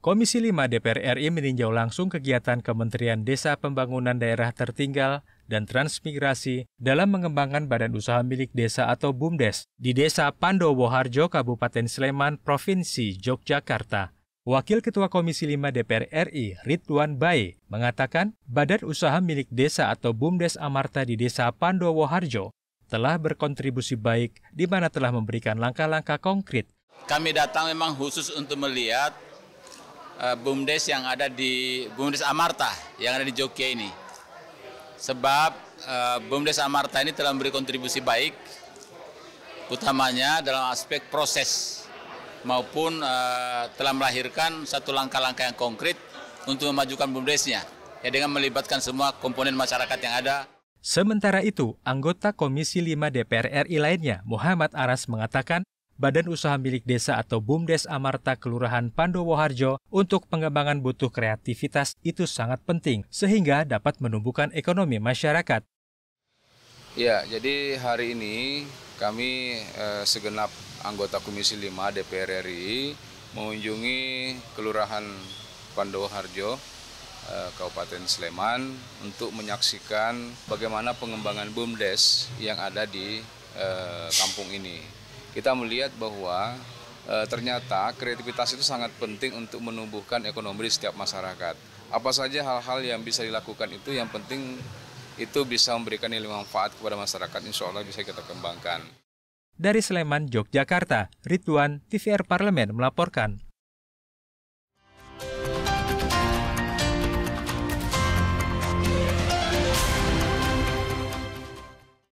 Komisi 5 DPR RI meninjau langsung kegiatan Kementerian Desa Pembangunan Daerah Tertinggal dan Transmigrasi dalam mengembangkan Badan Usaha Milik Desa atau BUMDes di Desa Pandowo Harjo, Kabupaten Sleman, Provinsi Yogyakarta. Wakil Ketua Komisi 5 DPR RI, Ridwan Bae, mengatakan Badan Usaha Milik Desa atau BUMDes Amarta di Desa Pandowo Harjo telah berkontribusi baik di mana telah memberikan langkah-langkah konkret. Kami datang memang khusus untuk melihat Eh, BUMDes yang ada di BUMDes Amarta yang ada di Jogja ini. Sebab eh, BUMDes Amarta ini telah memberi kontribusi baik utamanya dalam aspek proses maupun eh, telah melahirkan satu langkah-langkah yang konkret untuk memajukan BUMDesnya ya dengan melibatkan semua komponen masyarakat yang ada. Sementara itu, anggota Komisi 5 DPR RI lainnya, Muhammad Aras mengatakan, Badan Usaha Milik Desa atau BUMDes Amarta Kelurahan Pandowo Harjo untuk pengembangan butuh kreativitas itu sangat penting sehingga dapat menumbuhkan ekonomi masyarakat. Ya, jadi hari ini kami eh, segenap anggota Komisi 5 DPR RI mengunjungi Kelurahan Pandowo Harjo eh, Kabupaten Sleman untuk menyaksikan bagaimana pengembangan BUMDes yang ada di eh, kampung ini kita melihat bahwa e, ternyata kreativitas itu sangat penting untuk menumbuhkan ekonomi di setiap masyarakat. Apa saja hal-hal yang bisa dilakukan itu yang penting itu bisa memberikan nilai manfaat kepada masyarakat insya Allah bisa kita kembangkan. Dari Sleman, Yogyakarta, Ridwan, TVR Parlemen melaporkan.